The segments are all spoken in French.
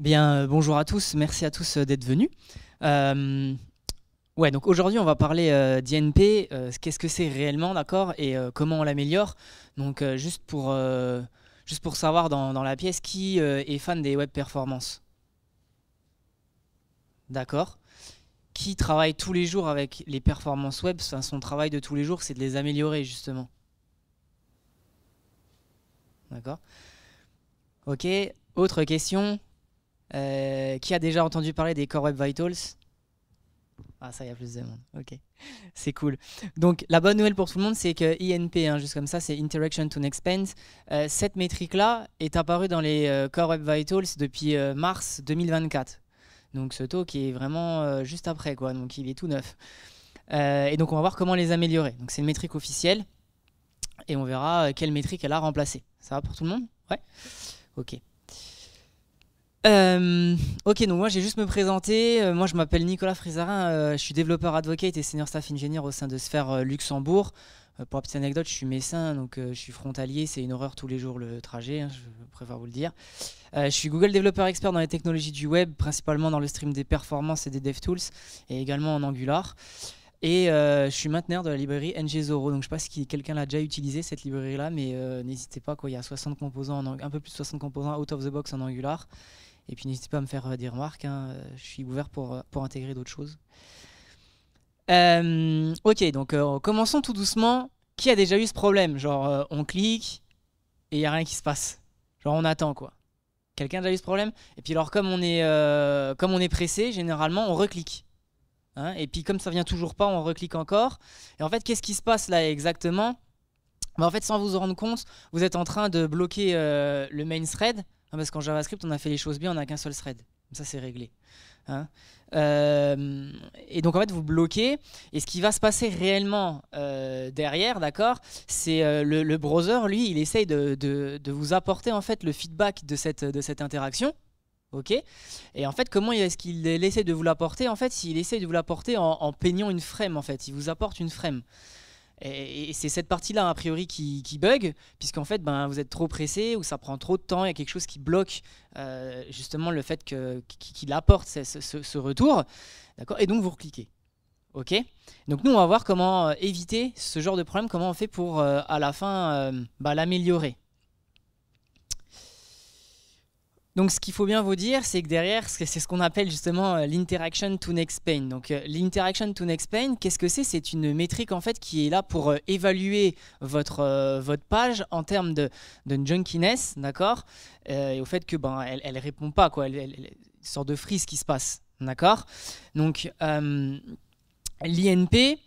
Bien, euh, bonjour à tous, merci à tous euh, d'être venus. Euh, ouais, donc aujourd'hui on va parler d'INP, qu'est-ce que c'est réellement, d'accord, et comment on l'améliore. Donc juste, pour, juste pour savoir dans, la pièce qui est fan des web performances. D'accord. Qui travaille tous les jours avec les performances web, son travail de tous les jours c'est de les améliorer justement. D'accord. Ok, autre question euh, qui a déjà entendu parler des Core Web Vitals Ah, ça, il y a plus de monde. Ok, c'est cool. Donc, la bonne nouvelle pour tout le monde, c'est que INP, hein, juste comme ça, c'est Interaction to Next Euh, cette métrique-là est apparue dans les euh, Core Web Vitals depuis euh, mars 2024. Donc, ce taux qui est vraiment juste après, quoi. Donc, il est tout neuf. et donc, on va voir comment les améliorer. Donc, c'est une métrique officielle. Et on verra quelle métrique elle a remplacée. Ça va pour tout le monde Ouais Ok. Euh, ok, donc moi j'ai juste me présenter. Euh, moi je m'appelle Nicolas Frisarin, euh, je suis développeur advocate et senior staff engineer au sein de Sphère Luxembourg. pour la petite anecdote, je suis médecin, donc je suis frontalier, c'est une horreur tous les jours le trajet, hein, je préfère vous le dire. je suis Google développeur expert dans les technologies du web, principalement dans le stream des performances et des dev tools, et également en Angular. Et je suis mainteneur de la librairie NG Donc je ne sais pas si quelqu'un l'a déjà utilisé cette librairie-là, mais n'hésitez pas. Quoi. Il y a 60 composants un peu plus de 60 composants out of the box en Angular. Et puis n'hésitez pas à me faire euh, des remarques, hein. euh, je suis ouvert pour, euh, pour intégrer d'autres choses. ok, donc commençons tout doucement. Qui a déjà eu ce problème Genre, on clique et il n'y a rien qui se passe. Genre, on attend quoi. Quelqu'un a déjà eu ce problème Et puis, alors, comme on est, comme on est pressé, généralement, on reclique. Hein. et puis, comme ça vient toujours pas, on reclique encore. Et en fait, qu'est-ce qui se passe là exactement bah, En fait, sans vous en rendre compte, vous êtes en train de bloquer le main thread parce qu'en JavaScript, on a fait les choses bien, on n'a qu'un seul thread. ça, c'est réglé. Hein. Euh, et donc, en fait, vous bloquez. Et ce qui va se passer réellement euh, derrière, d'accord, c'est euh, le, browser, lui, il essaye de, vous apporter en fait le feedback de cette, de cette interaction. Ok Et en fait, comment est-ce qu'il essaie de vous l'apporter En fait, il essaie de vous l'apporter en, en peignant une frame, en fait. Il vous apporte une frame. Et, c'est cette partie-là, a priori, qui, bug, puisqu'en fait, ben, vous êtes trop pressé ou ça prend trop de temps, il y a quelque chose qui bloque euh, justement le fait qu'il apporte ce, retour. Et donc, vous recliquez. OK Donc, nous, on va voir comment euh, éviter ce genre de problème, comment on fait pour, euh, à la fin, bah, l'améliorer. Donc ce qu'il faut bien vous dire, c'est que derrière, c'est ce qu'on appelle justement euh, l'interaction to next pain. Donc euh, l'interaction to next pain, qu'est-ce que c'est C'est une métrique en fait qui est là pour euh, évaluer votre, votre page en termes de, de junkiness, d'accord Et au fait que ben elle, répond pas quoi, elle, sorte sort de freeze qui se passe, d'accord Donc l'INP,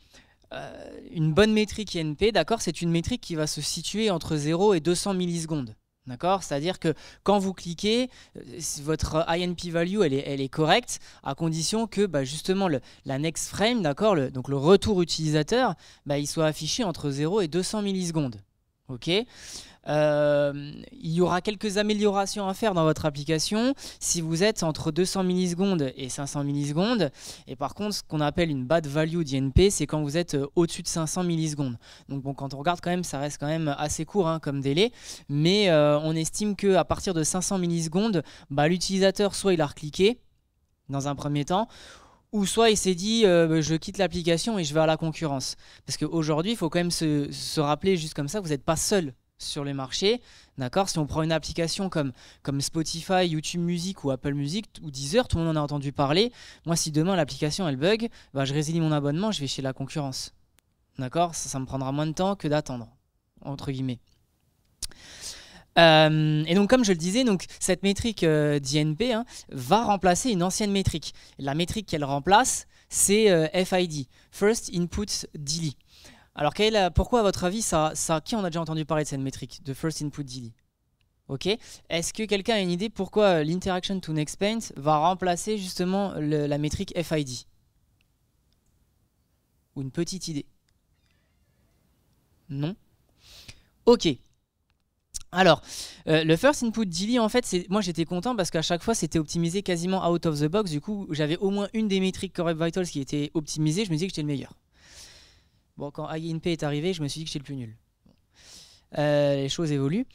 une bonne métrique INP, d'accord, c'est une métrique qui va se situer entre 0 et 200 millisecondes. D'accord C'est-à-dire que quand vous cliquez, euh, votre INP value, elle est, correcte, à condition que bah, justement le, la next frame, d'accord, donc le retour utilisateur, bah, il soit affiché entre 0 et 200 millisecondes. Ok, euh, il y aura quelques améliorations à faire dans votre application si vous êtes entre 200 millisecondes et 500 millisecondes. Et par contre, ce qu'on appelle une bad value d'INP, c'est quand vous êtes euh, au-dessus de 500 millisecondes. Donc bon, quand on regarde quand même, ça reste quand même assez court hein, comme délai, mais euh, on estime que à partir de 500 millisecondes, bah, l'utilisateur soit il a recliqué dans un premier temps, ou soit il s'est dit euh, bah, je quitte l'application et je vais à la concurrence. Parce qu'aujourd'hui, il faut quand même se, rappeler juste comme ça, vous n'êtes pas seul sur les marchés. D'accord Si on prend une application comme, comme Spotify, YouTube Music ou Apple Music ou Deezer, tout le monde en a entendu parler. Moi, si demain l'application elle bug, bah, je résilie mon abonnement, je vais chez la concurrence. D'accord ça, ça me prendra moins de temps que d'attendre, entre guillemets. Euh, et donc, comme je le disais, donc, cette métrique euh, DNP hein, va remplacer une ancienne métrique. La métrique qu'elle remplace, c'est euh, FID, First Input Delay. Alors, pourquoi, à votre avis, ça, qui en a déjà entendu parler de cette métrique, de First Input Delay Ok. Est-ce que quelqu'un a une idée pourquoi l'interaction to next paint va remplacer justement la métrique FID Ou une petite idée Non Ok. Alors, euh, le first input DILI, en fait, moi j'étais content parce qu'à chaque fois c'était optimisé quasiment out of the box. Du coup, j'avais au moins une des métriques Core Vitals qui était optimisée. Je me disais que j'étais le meilleur. Bon, quand INP est arrivé, je me suis dit que j'étais le plus nul. Euh, les choses évoluent.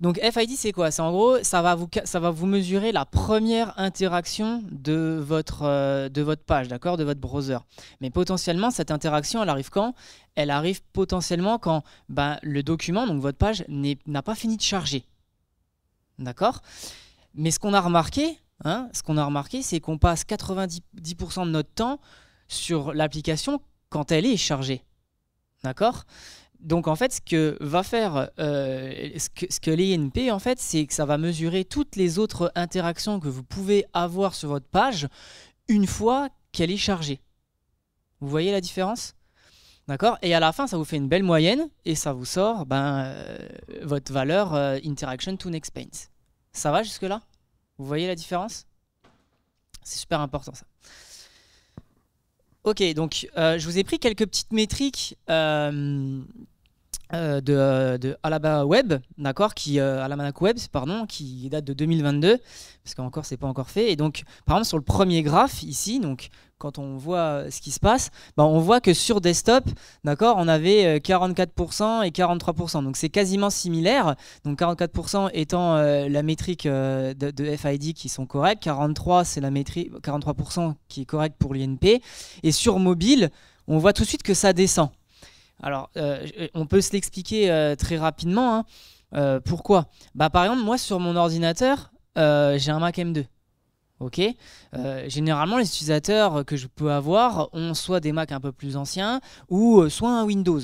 Donc FID, c'est quoi C'est en gros, ça va, vous, ça va vous mesurer la première interaction de votre, euh, de votre page, d'accord De votre browser. Mais potentiellement, cette interaction, elle arrive quand Elle arrive potentiellement quand ben, le document, donc votre page, n'a pas fini de charger. D'accord Mais ce qu'on a remarqué, hein, ce qu'on a remarqué, c'est qu'on passe 90% de notre temps sur l'application quand elle est chargée. D'accord donc en fait, ce que va faire euh, ce que, l'INP en fait, c'est que ça va mesurer toutes les autres interactions que vous pouvez avoir sur votre page une fois qu'elle est chargée. Vous voyez la différence D'accord Et à la fin, ça vous fait une belle moyenne et ça vous sort ben, euh, votre valeur euh, interaction to next paint. Ça va jusque-là Vous voyez la différence C'est super important ça. Ok, donc je vous ai pris quelques petites métriques euh, de, euh, de, Alaba Web, d'accord, qui euh, Web, pardon, qui date de 2022, parce qu'encore c'est pas encore fait. Et donc, par exemple, sur le premier graphe ici, donc quand on voit ce qui se passe, bah, on voit que sur desktop, d'accord, on avait 44% et 43%. Donc c'est quasiment similaire. Donc 44% étant la métrique de, de, FID qui sont corrects, 43 c'est la métrique 43% qui est correct pour l'INP. Et sur mobile, on voit tout de suite que ça descend. Alors, euh, on peut se l'expliquer euh, très rapidement. Hein. Euh, pourquoi bah, Par exemple, moi, sur mon ordinateur, j'ai un Mac M2. Ok. généralement, les utilisateurs que je peux avoir ont soit des Macs un peu plus anciens ou soit un Windows.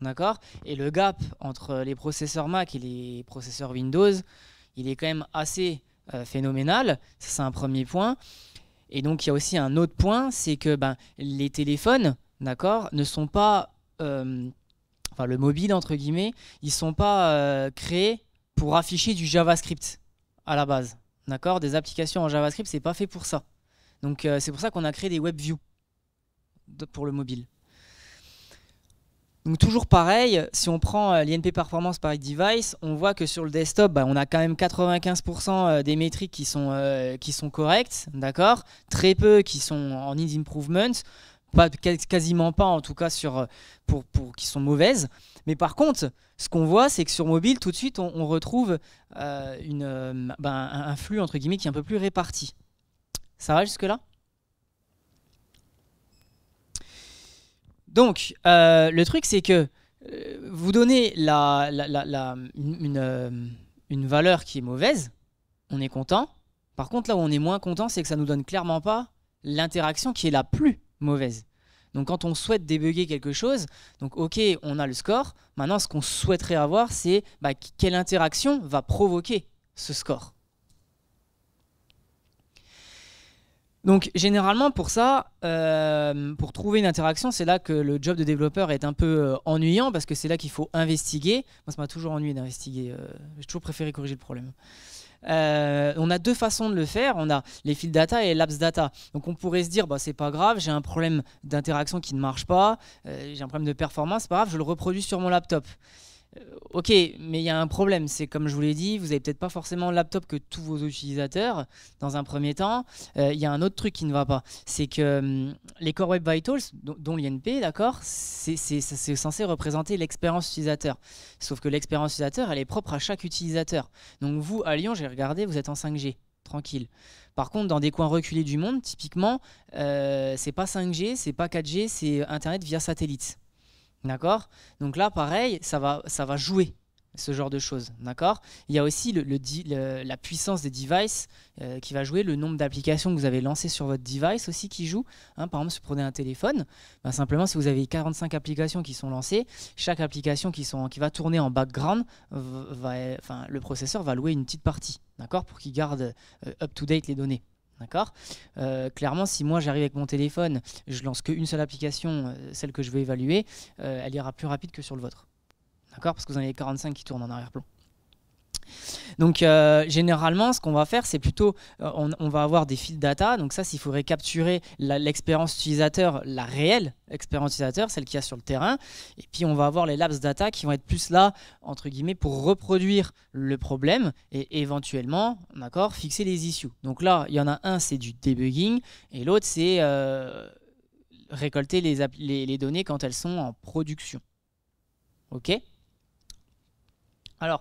D'accord Et le gap entre les processeurs Mac et les processeurs Windows, il est quand même assez phénoménal. c'est un premier point. Et donc, il y a aussi un autre point, c'est que ben, les téléphones, d'accord, ne sont pas euh, enfin le mobile entre guillemets, ils sont pas euh, créés pour afficher du JavaScript à la base. D'accord Des applications en JavaScript, c'est pas fait pour ça. Donc euh, c'est pour ça qu'on a créé des web views pour le mobile. Donc toujours pareil, si on prend l'INP performance par device, on voit que sur le desktop, bah, on a quand même 95% des métriques qui sont, qui sont correctes, d'accord Très peu qui sont en need improvement quasiment pas en tout cas sur euh, pour, pour qui sont mauvaises mais par contre ce qu'on voit c'est que sur mobile tout de suite on, retrouve euh, une euh, bah, un flux entre guillemets qui est un peu plus réparti ça va jusque là donc le truc c'est que vous donnez une, valeur qui est mauvaise on est content par contre là où on est moins content c'est que ça nous donne clairement pas l'interaction qui est la plus mauvaise. Donc quand on souhaite débugger quelque chose, donc ok, on a le score, maintenant ce qu'on souhaiterait avoir, c'est bah, quelle interaction va provoquer ce score. Donc généralement pour ça, euh, pour trouver une interaction, c'est là que le job de développeur est un peu euh, ennuyant parce que c'est là qu'il faut investiguer. Moi ça m'a toujours ennuyé d'investiguer, euh, j'ai toujours préféré corriger le problème. Euh, on a deux façons de le faire. On a les fils data et les data. Donc on pourrait se dire, bah, c'est pas grave, j'ai un problème d'interaction qui ne marche pas, euh, j'ai un problème de performance, c'est pas grave, je le reproduis sur mon laptop. Euh, ok, mais il y a un problème, c'est comme je vous l'ai dit, vous n'avez peut-être pas forcément le laptop que tous vos utilisateurs, dans un premier temps. Euh, il y a un autre truc qui ne va pas, c'est que hum, les Core Web Vitals, dont l'INP, d'accord, c'est censé représenter l'expérience utilisateur. Sauf que l'expérience utilisateur, elle est propre à chaque utilisateur. Donc vous, à Lyon, j'ai regardé, vous êtes en 5G, tranquille. Par contre, dans des coins reculés du monde, typiquement, euh, c'est pas 5G, c'est pas 4G, c'est Internet via satellite. D'accord Donc là, pareil, ça va, ça va jouer ce genre de choses. D'accord Il y a aussi le, la puissance des devices euh, qui va jouer, le nombre d'applications que vous avez lancées sur votre device aussi qui joue. Hein, par exemple, si vous prenez un téléphone, ben simplement si vous avez 45 applications qui sont lancées, chaque application qui, sont, qui va tourner en background, va, enfin, le processeur va louer une petite partie, d'accord Pour qu'il garde euh, up-to-date les données. D'accord euh, Clairement, si moi j'arrive avec mon téléphone, je lance qu'une seule application, euh, celle que je veux évaluer, euh, elle ira plus rapide que sur le vôtre. D'accord Parce que vous en avez 45 qui tournent en arrière-plan. Donc euh, généralement, ce qu'on va faire, c'est plutôt, euh, on, va avoir des fields data. Donc ça, s'il faudrait capturer l'expérience utilisateur, la réelle expérience utilisateur, celle qu'il y a sur le terrain. Et puis on va avoir les laps data qui vont être plus là, entre guillemets, pour reproduire le problème et éventuellement, d'accord, fixer les issues. Donc là, il y en a un, c'est du debugging, et l'autre, c'est euh, récolter les, les données quand elles sont en production. OK alors,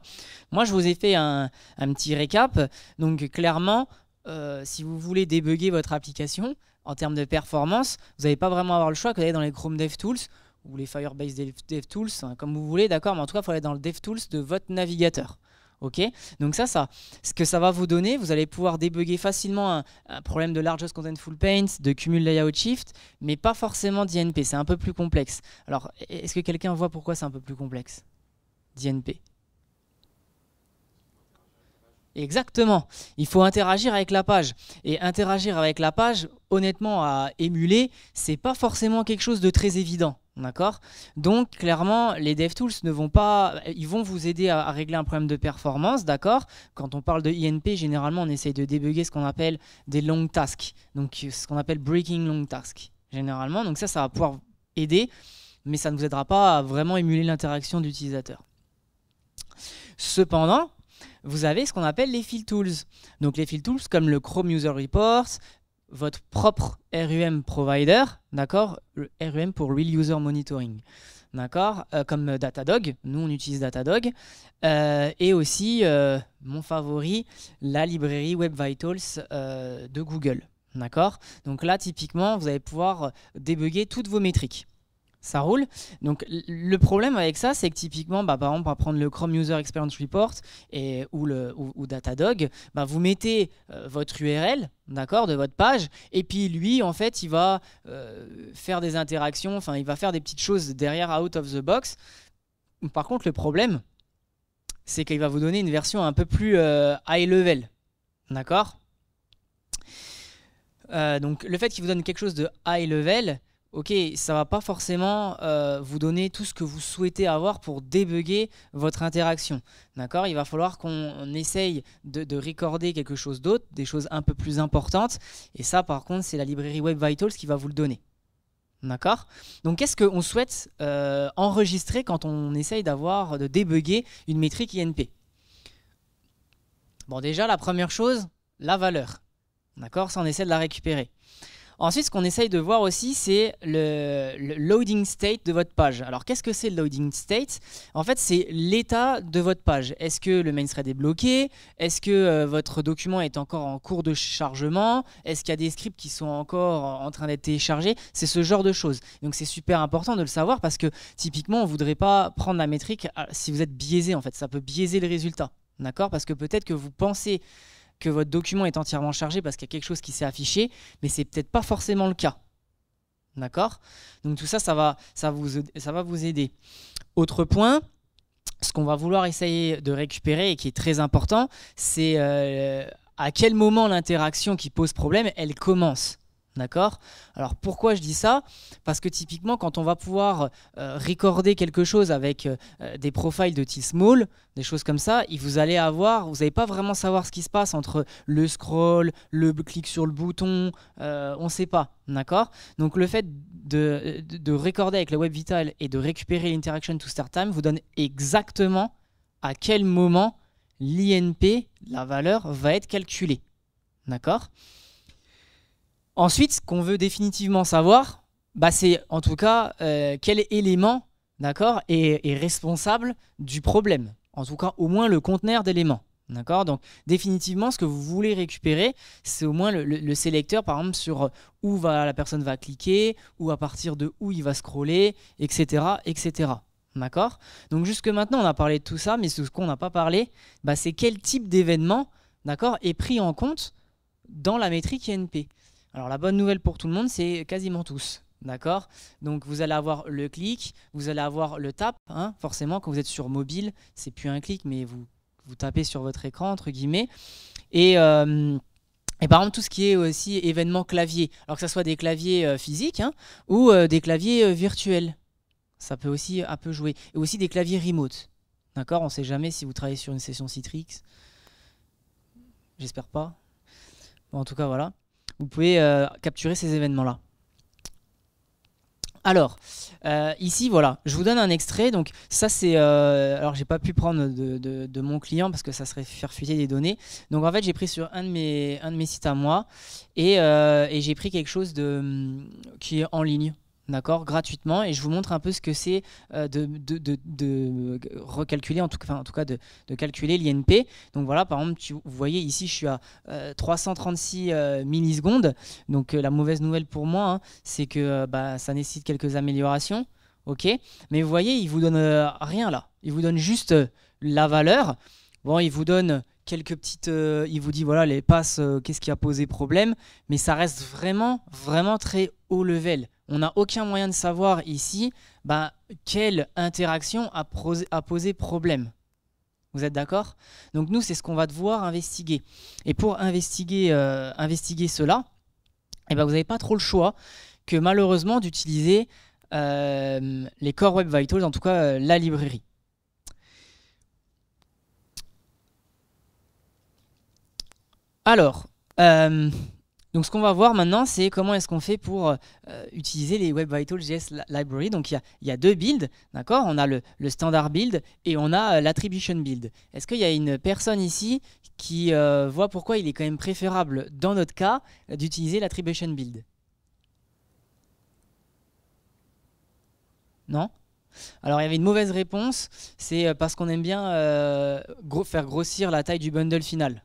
moi, je vous ai fait un, petit récap. Donc, clairement, euh, si vous voulez débugger votre application en termes de performance, vous n'allez pas vraiment avoir le choix que d'aller dans les Chrome DevTools ou les Firebase DevTools, hein, comme vous voulez, d'accord, mais en tout cas, il faut aller dans le DevTools de votre navigateur. Ok, donc ça, ça, ce que ça va vous donner, vous allez pouvoir débugger facilement un, problème de largest contentful paint, de cumul layout shift, mais pas forcément d'INP. C'est un peu plus complexe. Alors, e-, est-ce que quelqu'un voit pourquoi c'est un peu plus complexe D'INP. Exactement. Il faut interagir avec la page. Et interagir avec la page, honnêtement, à émuler, c'est pas forcément quelque chose de très évident. D'accord Donc, clairement, les dev tools ne vont pas. Ils vont vous aider à, régler un problème de performance, d'accord Quand on parle de INP, généralement, on essaye de débugger ce qu'on appelle des long tasks. Donc, ce qu'on appelle breaking long tasks, généralement. Donc, ça, ça va pouvoir aider, mais ça ne vous aidera pas à vraiment émuler l'interaction d'utilisateur. Cependant, vous avez ce qu'on appelle les field tools. Donc les field tools comme le Chrome User Reports, votre propre RUM provider, d'accord RUM pour Real User Monitoring, d'accord euh, Comme Datadog, nous on utilise Datadog. Euh, et aussi, euh, mon favori, la librairie Web Vitals de Google, d'accord Donc là, typiquement, vous allez pouvoir débugger toutes vos métriques ça roule. Donc le problème avec ça, c'est que typiquement, bah, par exemple, on va prendre le Chrome User Experience Report et, ou, le, Datadog, bah, vous mettez euh, votre URL d'accord, de votre page, et puis lui, en fait, il va euh, faire des interactions, enfin, il va faire des petites choses derrière out of the box. Par contre, le problème, c'est qu'il va vous donner une version un peu plus euh, high level, d'accord donc le fait qu'il vous donne quelque chose de high level, ok, ça va pas forcément euh, vous donner tout ce que vous souhaitez avoir pour débugger votre interaction. D'accord Il va falloir qu'on essaye de, recorder quelque chose d'autre, des choses un peu plus importantes. Et ça, par contre, c'est la librairie Web Vitals qui va vous le donner. D'accord Donc, qu'est-ce qu'on souhaite euh, enregistrer quand on essaye d'avoir, de débugger une métrique INP Bon, déjà, la première chose, la valeur. D'accord Ça, on essaie de la récupérer. Ensuite, ce qu'on essaye de voir aussi, c'est le, loading state de votre page. Alors, qu'est-ce que c'est le loading state En fait, c'est l'état de votre page. Est-ce que le main thread est bloqué Est-ce que euh, votre document est encore en cours de chargement Est-ce qu'il y a des scripts qui sont encore en train d'être téléchargés C'est ce genre de choses. Donc, c'est super important de le savoir parce que typiquement, on ne voudrait pas prendre la métrique ah, si vous êtes biaisé. En fait, ça peut biaiser le résultat. D'accord Parce que peut-être que vous pensez que votre document est entièrement chargé parce qu'il y a quelque chose qui s'est affiché, mais c'est peut-être pas forcément le cas. D'accord Donc tout ça, ça va, ça, vous, ça va vous aider. Autre point, ce qu'on va vouloir essayer de récupérer et qui est très important, c'est euh, à quel moment l'interaction qui pose problème, elle commence. D'accord Alors pourquoi je dis ça Parce que typiquement, quand on va pouvoir euh, recorder quelque chose avec euh, des profils de T-Small, des choses comme ça, vous allez avoir, vous n'allez pas vraiment savoir ce qui se passe entre le scroll, le clic sur le bouton, euh, on ne sait pas. D'accord Donc le fait de, recorder avec la Web Vital et de récupérer l'interaction to start time vous donne exactement à quel moment l'INP, la valeur, va être calculée. D'accord Ensuite, ce qu'on veut définitivement savoir, bah, c'est en tout cas euh, quel élément d'accord, est, responsable du problème. En tout cas, au moins le conteneur d'éléments. D'accord Donc, définitivement, ce que vous voulez récupérer, c'est au moins le, sélecteur, par exemple, sur euh, où va, la personne va cliquer, ou à partir de où il va scroller, etc. etc. D'accord Donc, jusque maintenant, on a parlé de tout ça, mais ce qu'on n'a pas parlé, bah, c'est quel type d'événement, d'accord, est pris en compte dans la métrique INP. Alors la bonne nouvelle pour tout le monde, c'est quasiment tous. D'accord Donc vous allez avoir le clic, vous allez avoir le tap. Hein, forcément, quand vous êtes sur mobile, c'est plus un clic, mais vous, tapez sur votre écran, entre guillemets. Euh, et, par exemple, tout ce qui est aussi événement clavier, alors que ce soit des claviers euh, physiques hein, ou euh, des claviers virtuels. Ça peut aussi un peu jouer. Et aussi des claviers remote. D'accord On ne sait jamais si vous travaillez sur une session Citrix. J'espère pas. en tout cas, voilà vous pouvez euh, capturer ces événements-là. Alors, euh, ici, voilà, je vous donne un extrait. Donc, ça, c'est. Euh, alors, j'ai pas pu prendre de, mon client parce que ça serait faire fuiter des données. Donc, en fait, j'ai pris sur un de, mes, un de mes sites à moi et, et j'ai pris quelque chose de, qui est en ligne d'accord, gratuitement. Et je vous montre un peu ce que c'est euh, de, recalculer, en tout, cas de, calculer l'INP. Donc voilà, par exemple, vous voyez ici, je suis à 336 euh, euh, millisecondes. Donc la mauvaise nouvelle pour moi, hein, c'est que bah, ça nécessite quelques améliorations. Ok, mais vous voyez, il ne vous donne rien là. Il vous donne juste la valeur. Bon, il vous donne quelques petites. il vous dit voilà les passes, qu'est-ce qui a posé problème, mais ça reste vraiment, vraiment très haut level on n'a aucun moyen de savoir ici bah, quelle interaction a, posé problème. Vous êtes d'accord Donc nous, c'est ce qu'on va devoir investiguer. Et pour investiguer, euh, cela, eh ben, vous n'avez pas trop le choix que malheureusement d'utiliser euh, les Core Web Vitals, en tout cas euh, la librairie. Alors, donc ce qu'on va voir maintenant, c'est comment est-ce qu'on fait pour euh, euh, utiliser les Web Vitals JS Library. Donc il y a, deux builds, d'accord On a le, standard build et on a euh, l'attribution build. Est-ce qu'il y a une personne ici qui voit pourquoi il est quand même préférable, dans notre cas, d'utiliser l'attribution build Non alors il y avait une mauvaise réponse, c'est parce qu'on aime bien faire grossir la taille du bundle final.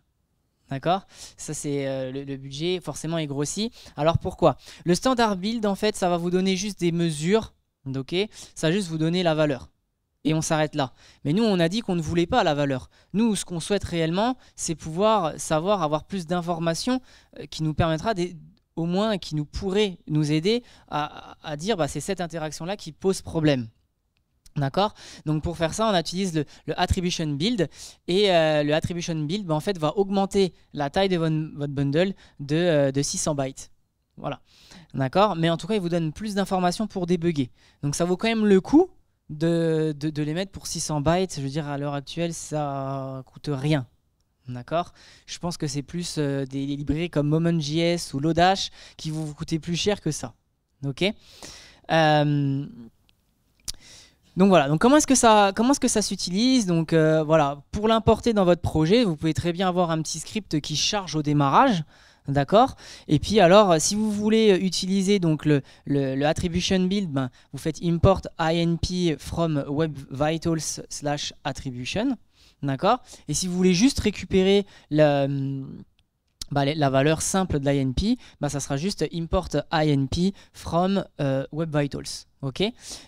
D'accord Ça, c'est euh, le, budget, forcément, est grossi. Alors, pourquoi Le standard build, en fait, ça va vous donner juste des mesures, d'accord Ça va juste vous donner la valeur. Et on s'arrête là. Mais nous, on a dit qu'on ne voulait pas la valeur. Nous, ce qu'on souhaite réellement, c'est pouvoir savoir, avoir plus d'informations euh, qui nous permettra au moins, qui nous pourrait nous aider à, dire, bah, c'est cette interaction-là qui pose problème. D'accord Donc pour faire ça, on utilise le, attribution build et euh, le attribution build bah, en fait, va augmenter la taille de votre, bundle de, 600 euh, bytes. Voilà. D'accord Mais en tout cas, il vous donne plus d'informations pour débugger. Donc ça vaut quand même le coup de, les mettre pour 600 bytes. Je veux dire, à l'heure actuelle, ça coûte rien. D'accord Je pense que c'est plus euh, des librairies comme Moment.js ou Lodash qui vont vous coûter plus cher que ça. Ok donc voilà, donc comment est-ce que ça, comment ce que ça s'utilise Donc euh, voilà, pour l'importer dans votre projet, vous pouvez très bien avoir un petit script qui charge au démarrage. D'accord Et puis alors, si vous voulez utiliser donc le, attribution build, ben, vous faites import inp from web vitals slash attribution. D'accord Et si vous voulez juste récupérer la, bah, la valeur simple de l'INP, bah, ça sera juste import INP from euh, Web Vitals. Ok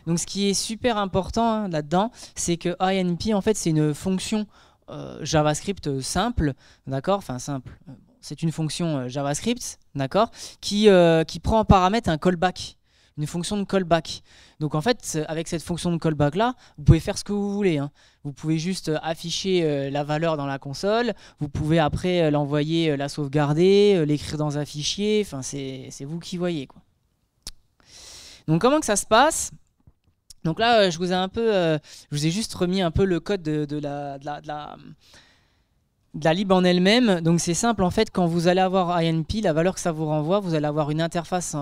Donc ce qui est super important hein, là-dedans, c'est que INP, en fait, c'est une fonction euh, JavaScript euh, simple, d'accord Enfin simple, euh, c'est une fonction JavaScript, d'accord qui, qui prend en paramètre un callback, une fonction de callback. Donc en fait, avec cette fonction de callback là, vous pouvez faire ce que vous voulez. Hein. Vous pouvez juste afficher la valeur dans la console, vous pouvez après l'envoyer, la sauvegarder, l'écrire dans un fichier, enfin c'est vous qui voyez quoi. Donc comment que ça se passe Donc là, euh, je vous ai un peu, euh, je vous ai juste remis un peu le code de, la, de la, de la lib en elle-même, donc c'est simple en fait, quand vous allez avoir INP, la valeur que ça vous renvoie, vous allez avoir une interface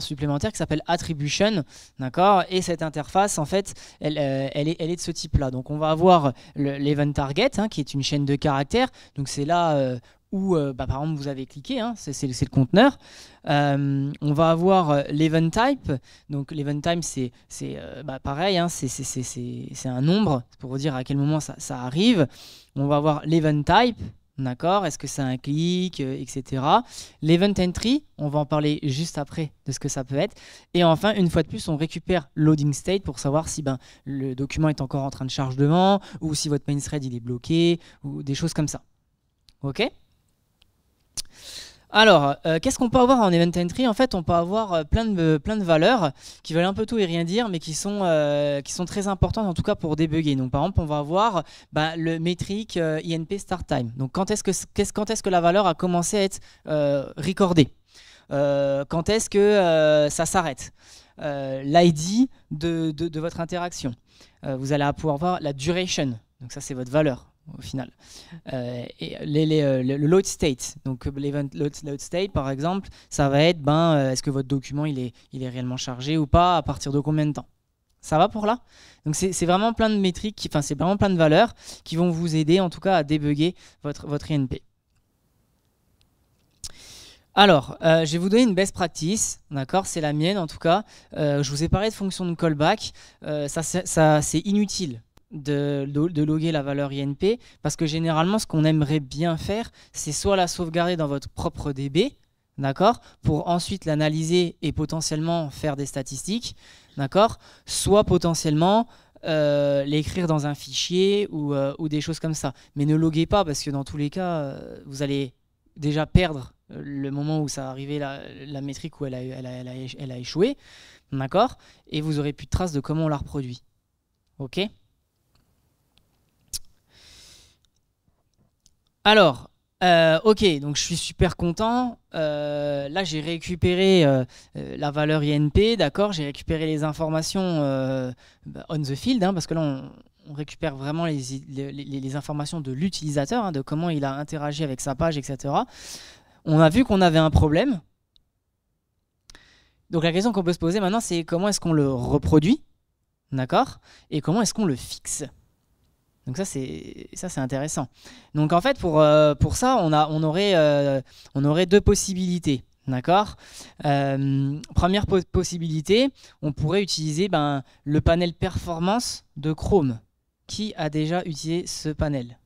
supplémentaire qui s'appelle attribution, d'accord Et cette interface en fait, euh, elle, est, elle est de ce type-là. Donc on va avoir l'event target, hein, qui est une chaîne de caractères, donc c'est là où, euh, bah, par exemple, vous avez cliqué, hein, c'est le conteneur. Euh, on va avoir euh, l'event type. Donc, l'event type, c'est bah, pareil, hein, c'est un nombre pour vous dire à quel moment ça, arrive. On va avoir l'event type, d'accord Est-ce que c'est un clic, etc. L'event entry, on va en parler juste après de ce que ça peut être. Et enfin, une fois de plus, on récupère loading state pour savoir si ben, le document est encore en train de charger devant ou si votre main thread il est bloqué ou des choses comme ça. OK alors, euh, qu'est-ce qu'on peut avoir en Event Entry En fait, on peut avoir euh, plein, de, plein de valeurs qui veulent un peu tout et rien dire, mais qui sont, euh, qui sont très importantes, en tout cas pour débugger. Donc, par exemple, on va avoir bah, le métrique INP Start Time. Donc, quand est-ce que, que la valeur a commencé à être recordée Quand est-ce que ça s'arrête L'ID de, de, de, votre interaction. vous allez pouvoir voir la duration. Donc, ça, c'est votre valeur au final. Euh, euh, le, load state, donc l'event load, state par exemple, ça va être ben, euh, est-ce que votre document il est, il est réellement chargé ou pas, à partir de combien de temps ça va pour là Donc c'est vraiment plein de métriques, enfin c'est vraiment plein de valeurs qui vont vous aider en tout cas à débugger votre, votre INP. Alors, je vais vous donner une best practice, d'accord C'est la mienne en tout cas. je vous ai parlé de fonction de callback. ça c'est inutile de, de, loguer la valeur INP, parce que généralement, ce qu'on aimerait bien faire, c'est soit la sauvegarder dans votre propre DB, d'accord, pour ensuite l'analyser et potentiellement faire des statistiques, d'accord, soit potentiellement euh, l'écrire dans un fichier euh, ou, des choses comme ça. Mais ne loguez pas, parce que dans tous les cas, euh, vous allez déjà perdre le moment où ça arrivait la, la métrique où elle a, elle elle a, échoué, d'accord, et vous aurez plus de traces de comment on la reproduit. OK Alors, euh, ok, donc je suis super content. Euh, là, j'ai récupéré euh, la valeur INP, d'accord J'ai récupéré les informations bah, on the field, hein, parce que là, on, récupère vraiment les, informations de l'utilisateur, hein, de comment il a interagi avec sa page, etc. On a vu qu'on avait un problème. Donc la question qu'on peut se poser maintenant, c'est comment est-ce qu'on le reproduit, d'accord Et comment est-ce qu'on le fixe donc ça c'est ça c'est intéressant. Donc en fait pour, euh, pour ça on, a, on, aurait, euh, on aurait deux possibilités. D'accord euh, Première possibilité, on pourrait utiliser ben, le panel performance de Chrome. Qui a déjà utilisé ce panel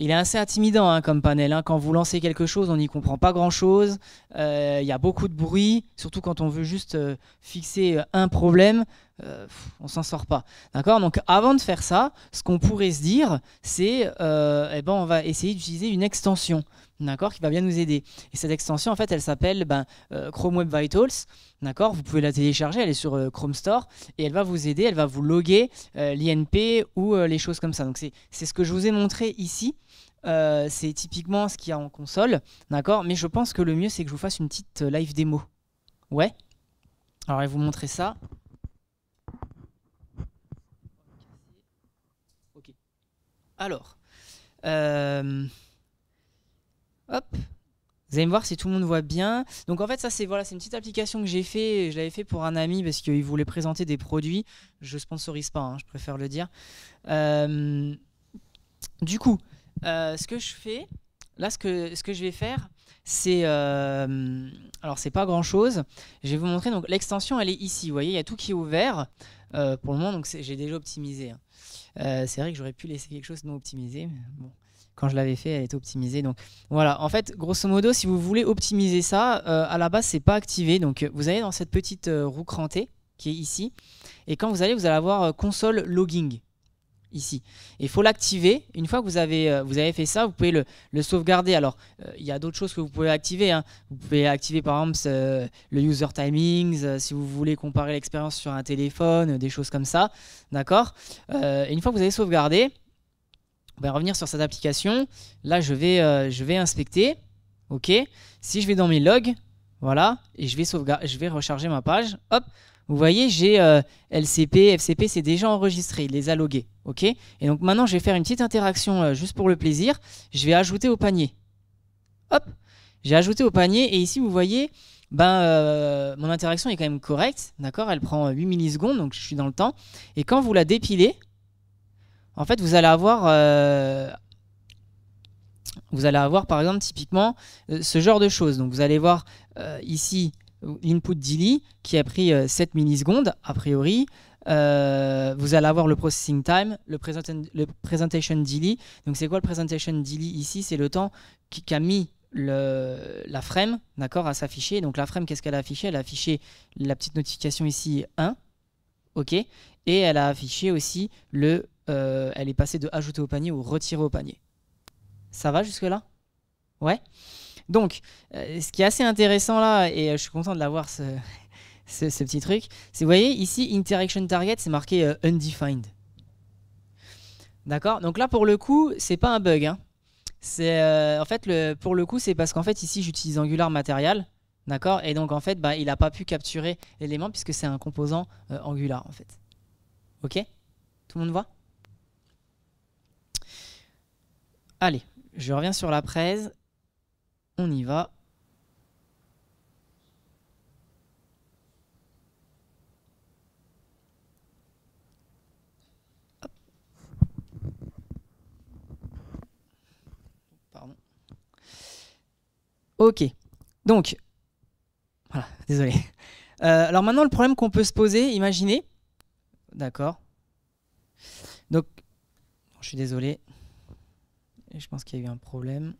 il est assez intimidant hein, comme panel. Hein. Quand vous lancez quelque chose, on n'y comprend pas grand-chose. Il y a beaucoup de bruit, surtout quand on veut juste fixer un problème. On euh, on s'en sort pas. D'accord Donc avant de faire ça, ce qu'on pourrait se dire, c'est euh, eh ben, on va essayer d'utiliser une extension d'accord, qui va bien nous aider. Et cette extension, en fait, elle s'appelle ben, euh, Chrome Web Vitals, d'accord Vous pouvez la télécharger, elle est sur euh, Chrome Store, et elle va vous aider, elle va vous loguer l'INP ou les choses comme ça. Donc c'est ce que je vous ai montré ici, c'est typiquement ce qu'il y a en console, d'accord Mais je pense que le mieux, c'est que je vous fasse une petite live démo. Ouais Alors, je vais vous montrer ça. Alors, euh, hop, vous allez me voir si tout le monde voit bien. Donc en fait, ça c'est voilà, c'est une petite application que j'ai fait. Je l'avais fait pour un ami parce qu'il voulait présenter des produits. Je sponsorise pas, hein, je préfère le dire. Euh, du coup, euh, ce que je fais, là, ce que ce que je vais faire, c'est alors c'est pas grand chose. Je vais vous montrer. Donc l'extension, elle est ici. Vous voyez, il y a tout qui est ouvert pour le moment. Donc j'ai déjà optimisé. Hein. Euh, c'est vrai que j'aurais pu laisser quelque chose non optimisé. Mais bon, quand je l'avais fait, elle était optimisée. Donc voilà, en fait, grosso modo, si vous voulez optimiser ça, euh, à la base, c'est pas activé. Donc euh, vous allez dans cette petite roue crantée qui est ici. Et quand vous allez, vous allez avoir console logging ici. il faut l'activer. Une fois que vous avez, euh, vous avez fait ça, vous pouvez le, sauvegarder. Alors, euh, il y a d'autres choses que vous pouvez activer. Hein. Vous pouvez activer par exemple le user timings, euh, si vous voulez comparer l'expérience sur un téléphone, des choses comme ça. D'accord une fois que vous avez sauvegardé, on va revenir sur cette application. Là, je vais, je vais inspecter. OK Si je vais dans mes logs, voilà, et je vais, je vais recharger ma page. Hop vous voyez, j'ai euh, LCP, FCP, c'est déjà enregistré, il les a logués. ok et donc maintenant, je vais faire une petite interaction euh, juste pour le plaisir. Je vais ajouter au panier. Hop J'ai ajouté au panier, et ici, vous voyez, ben, euh, mon interaction est quand même correcte. D'accord Elle prend 8 millisecondes, donc je suis dans le temps. Et quand vous la dépilez, en fait, vous allez avoir... vous allez avoir par exemple typiquement ce genre de choses. Donc vous allez voir ici l'input euh, delay qui a pris 7 euh, millisecondes, a priori. Euh, vous allez avoir le processing time, le, presentation delay. Donc c'est quoi le presentation delay ici C'est le temps qu'a mis le, la frame d'accord, à s'afficher. Donc la frame, qu'est-ce qu'elle a affiché Elle a affiché la petite notification ici 1, ok, et elle a affiché aussi le... elle est passée de ajouter au panier ou retirer au panier. Ça va jusque-là Ouais donc, euh, ce qui est assez intéressant là, et euh, je suis content de l'avoir ce, petit truc, c'est vous voyez ici, interaction target, c'est marqué euh, undefined. D'accord Donc là, pour le coup, c'est pas un bug. Hein. C'est en fait pour le coup, c'est parce qu'en fait ici, j'utilise Angular Material. D'accord Et donc en fait, bah, il n'a pas pu capturer l'élément puisque c'est un composant Angular en fait. Ok Tout le monde voit Allez, je reviens sur la presse. On y va. Pardon. Ok. Donc, voilà, désolé. Euh, alors maintenant, le problème qu'on peut se poser, imaginez. D'accord. Donc, je suis désolé. Je pense qu'il y a eu un problème.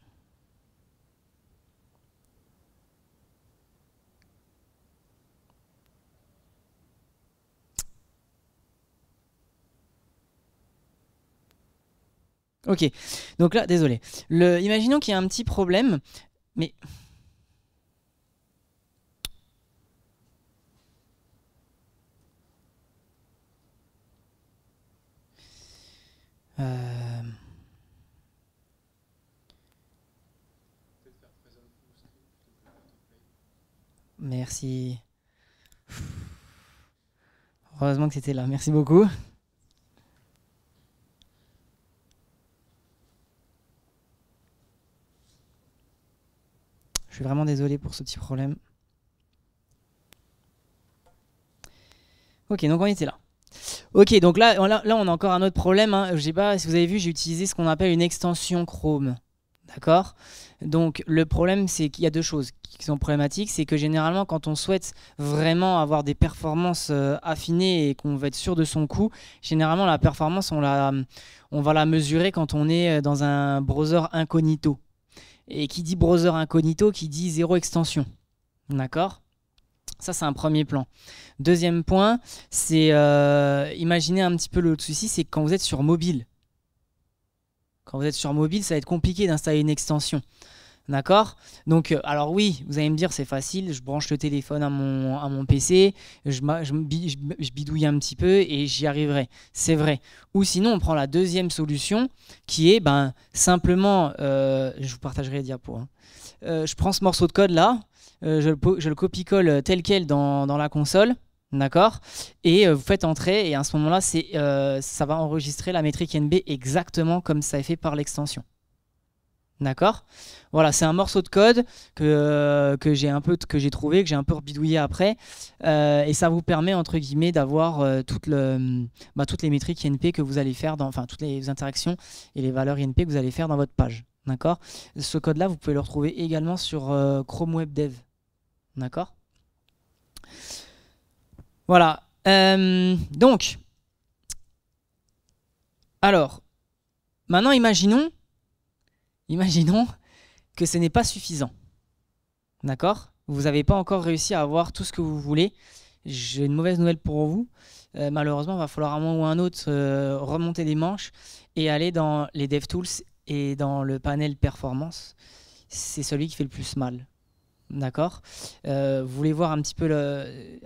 Ok, donc là, désolé. Le, imaginons qu'il y a un petit problème, mais... Euh, merci. Heureusement que c'était là, merci beaucoup. Je suis vraiment désolé pour ce petit problème. Ok, donc on était là. Ok, donc là, là, on a encore un autre problème. Hein. Je sais pas si vous avez vu, j'ai utilisé ce qu'on appelle une extension Chrome. D'accord Donc le problème, c'est qu'il y a deux choses qui sont problématiques. C'est que généralement, quand on souhaite vraiment avoir des performances euh, affinées et qu'on veut être sûr de son coût, généralement la performance, on, la, on va la mesurer quand on est euh, dans un browser incognito. Et qui dit browser incognito, qui dit zéro extension. D'accord ça, c'est un premier plan. Deuxième point, c'est euh, imaginez un petit peu le souci, c'est quand vous êtes sur mobile. Quand vous êtes sur mobile, ça va être compliqué d'installer une extension. D'accord Donc, euh, alors oui, vous allez me dire, c'est facile, je branche le téléphone à mon, à mon PC, je, je, bidouille un petit peu et j'y arriverai. C'est vrai. Ou sinon, on prend la deuxième solution qui est ben, simplement, euh, je vous partagerai le diapo. Hein. Euh, je prends ce morceau de code là, je, le, copie-colle tel quel dans, dans la console. D'accord Et vous faites entrer, et à ce moment-là, ça va enregistrer la métrique NB exactement comme ça est fait par l'extension. D'accord Voilà, c'est un morceau de code que, euh, que j'ai un peu que j'ai trouvé, que j'ai un peu bidouillé après. Euh, et ça vous permet, entre guillemets, d'avoir euh, mm, bah, toutes les métriques INP que vous allez faire, dans, enfin toutes les interactions et les valeurs INP que vous allez faire dans votre page. D'accord Ce code-là, vous pouvez le retrouver également sur Chrome Web Dev. D'accord Voilà. donc, alors, maintenant imaginons Imaginons que ce n'est pas suffisant. D'accord Vous n'avez pas encore réussi à avoir tout ce que vous voulez. J'ai une mauvaise nouvelle pour vous. Euh, malheureusement, il va falloir un moment ou un autre euh, remonter des manches et aller dans les DevTools et dans le panel performance. C'est celui qui fait le plus mal. D'accord euh, Vous voulez voir un petit peu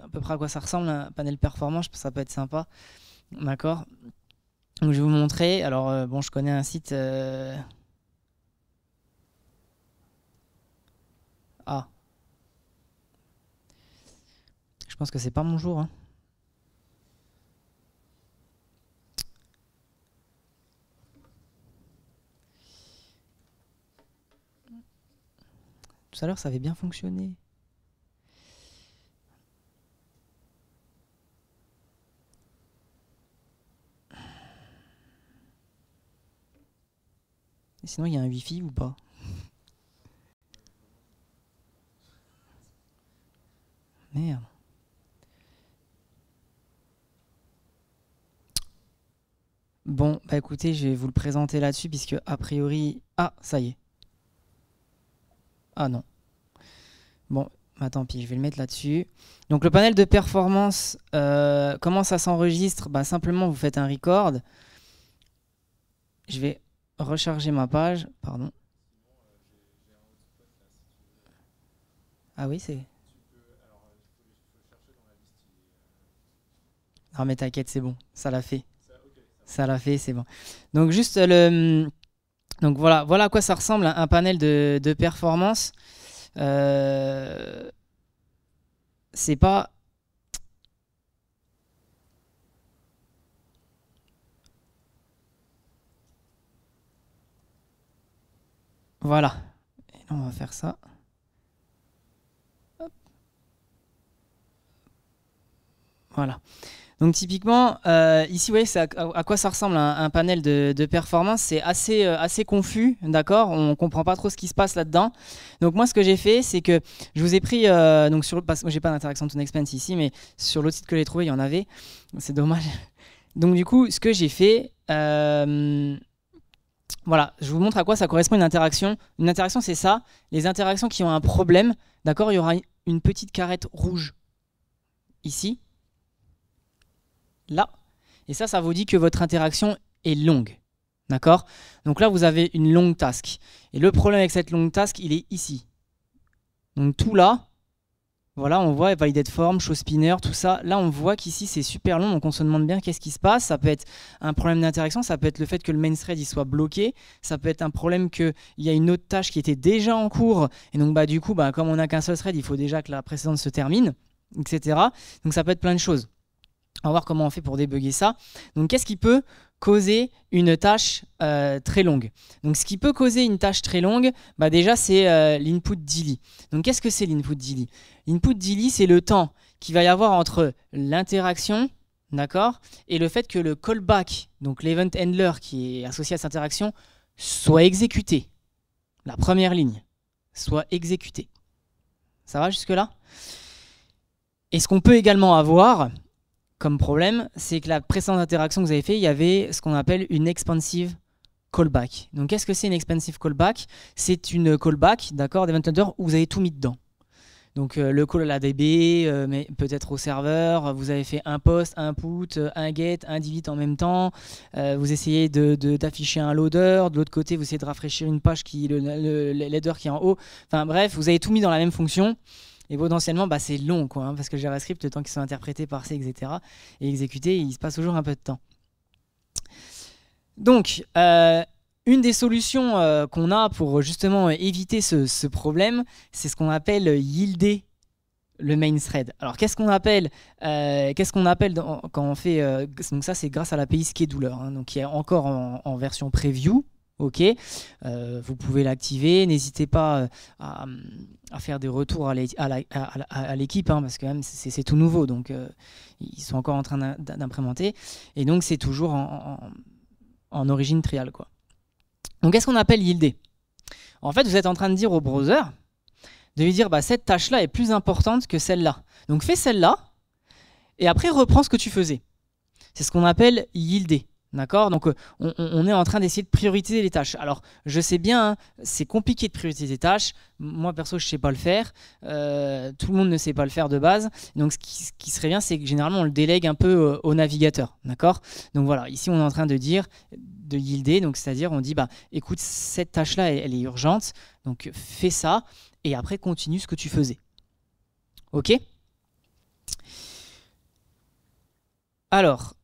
à peu près à quoi ça ressemble un panel performance ça peut être sympa. D'accord je vais vous montrer. Alors bon, je connais un site Ah. Je pense que c'est pas mon jour. Hein. Tout à l'heure, ça avait bien fonctionné. Et sinon, il y a un wifi ou pas Merde. Bon, bah écoutez, je vais vous le présenter là-dessus, puisque a priori... Ah, ça y est. Ah non. Bon, bah tant pis, je vais le mettre là-dessus. Donc le panel de performance, euh, comment ça s'enregistre bah, Simplement, vous faites un record. Je vais recharger ma page. Pardon. Ah oui, c'est... Non, mais t'inquiète, c'est bon. Ça l'a fait. Ça l'a fait, c'est bon. Donc, juste le. Donc, voilà, voilà à quoi ça ressemble un panel de, performance. Euh, c'est pas. Voilà. on va faire ça. Hop. Voilà. Donc typiquement, euh, ici, vous voyez à, quoi ça ressemble un, panel de, performance. C'est assez, euh, assez confus, d'accord On ne comprend pas trop ce qui se passe là-dedans. Donc moi, ce que j'ai fait, c'est que je vous ai pris, euh, donc sur, parce que j'ai pas d'interaction ton expense ici, mais sur l'autre site que j'ai trouvé, il y en avait. C'est dommage. Donc du coup, ce que j'ai fait... Voilà, je vous montre à quoi ça correspond une interaction. Une interaction, c'est ça. Les interactions qui ont un problème, d'accord, il y aura une petite carrette rouge ici, là. Et ça, ça vous dit que votre interaction est longue. D'accord Donc là, vous avez une longue task. Et le problème avec cette longue task, il est ici. Donc tout là, voilà, on voit validate form, show spinner, tout ça. Là, on voit qu'ici, c'est super long, donc on se demande bien qu'est-ce qui se passe. Ça peut être un problème d'interaction, ça peut être le fait que le main thread il soit bloqué, ça peut être un problème qu'il y a une autre tâche qui était déjà en cours, et donc bah, du coup, bah, comme on n'a qu'un seul thread, il faut déjà que la précédente se termine, etc. Donc ça peut être plein de choses. On va voir comment on fait pour débugger ça. Donc qu'est-ce qui peut causer une tâche euh, très longue Donc ce qui peut causer une tâche très longue, bah déjà c'est euh, l'input delay. Donc qu'est-ce que c'est l'input delay L'input delay c'est le temps qu'il va y avoir entre l'interaction d'accord et le fait que le callback, donc l'event handler qui est associé à cette interaction, soit exécuté. La première ligne soit exécutée. Ça va jusque-là Et ce qu'on peut également avoir, comme problème, c'est que la précédente interaction que vous avez fait, il y avait ce qu'on appelle une expansive callback. Donc qu'est-ce que c'est une expansive callback C'est une callback, d'accord, d'Event Hunter où vous avez tout mis dedans. Donc euh, le call à la DB, euh, mais peut-être au serveur, vous avez fait un post, un put, un get, un delete en même temps, euh, vous essayez d'afficher de, d'afficher un loader, de l'autre côté vous essayez de rafraîchir une page qui, le, le, qui est en haut, enfin bref, vous avez tout mis dans la même fonction, et potentiellement, bah, c'est long, quoi, hein, parce que le JavaScript, le temps qu'ils sont interprétés par etc., et exécutés, il se passe toujours un peu de temps. Donc, euh, une des solutions euh, qu'on a pour justement éviter ce, problème, c'est ce qu'on appelle yielder le main thread. Alors qu'est-ce qu'on appelle, euh, qu'est-ce qu'on appelle quand on fait donc ça c'est grâce à l'API scheduler, donc qui est hein, encore en, version preview. Ok, vous pouvez l'activer. N'hésitez pas à, à faire des retours à l'équipe, hein, parce que même c'est tout nouveau, donc euh, ils sont encore en train d'imprémenter, Et donc c'est toujours en, origine trial. Quoi. Donc qu'est-ce qu'on appelle yielder En fait, vous êtes en train de dire au browser, de lui dire bah, cette tâche-là est plus importante que celle-là. Donc fais celle-là, et après reprends ce que tu faisais. C'est ce qu'on appelle yielder. D'accord Donc euh, on, est en train d'essayer de prioriser les tâches. Alors je sais bien, hein, c'est compliqué de prioriser les tâches. Moi perso, je ne sais pas le faire. Euh, tout le monde ne sait pas le faire de base. Donc ce qui, serait bien, c'est que généralement on le délègue un peu euh, au navigateur. D'accord Donc voilà, ici on est en train de dire, de yielder. Donc c'est-à-dire on dit, bah écoute, cette tâche-là, elle, est urgente. Donc fais ça et après continue ce que tu faisais. Ok Alors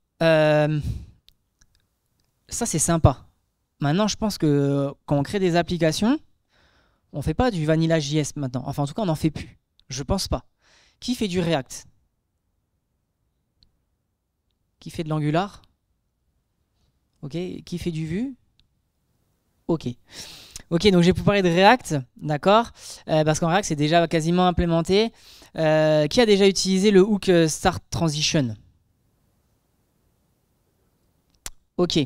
ça c'est sympa. Maintenant, je pense que euh, quand on crée des applications, on fait pas du vanilla JS maintenant. Enfin, en tout cas, on n'en fait plus. Je pense pas. Qui fait du React Qui fait de l'Angular Ok. Qui fait du Vue Ok. Ok, donc j'ai pu parler de React, d'accord euh, Parce qu'en React, c'est déjà quasiment implémenté. Euh, qui a déjà utilisé le hook Start Transition OK.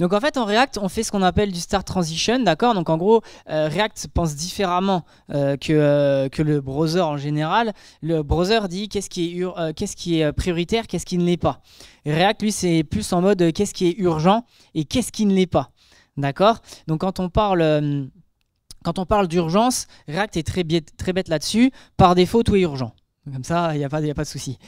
Donc en fait, en React, on fait ce qu'on appelle du start transition, d'accord Donc en gros, euh, React pense différemment euh, que, euh, que le browser en général. Le browser dit qu'est-ce qui, est qui est prioritaire, qu'est-ce qui ne l'est pas. React, lui, c'est plus en mode qu'est-ce qui est urgent et qu'est-ce qui ne l'est pas, d'accord Donc quand on parle... quand on parle d'urgence, React est très, très bête là-dessus. Par défaut, tout est urgent. Comme ça, il n'y a, pas, a pas de souci.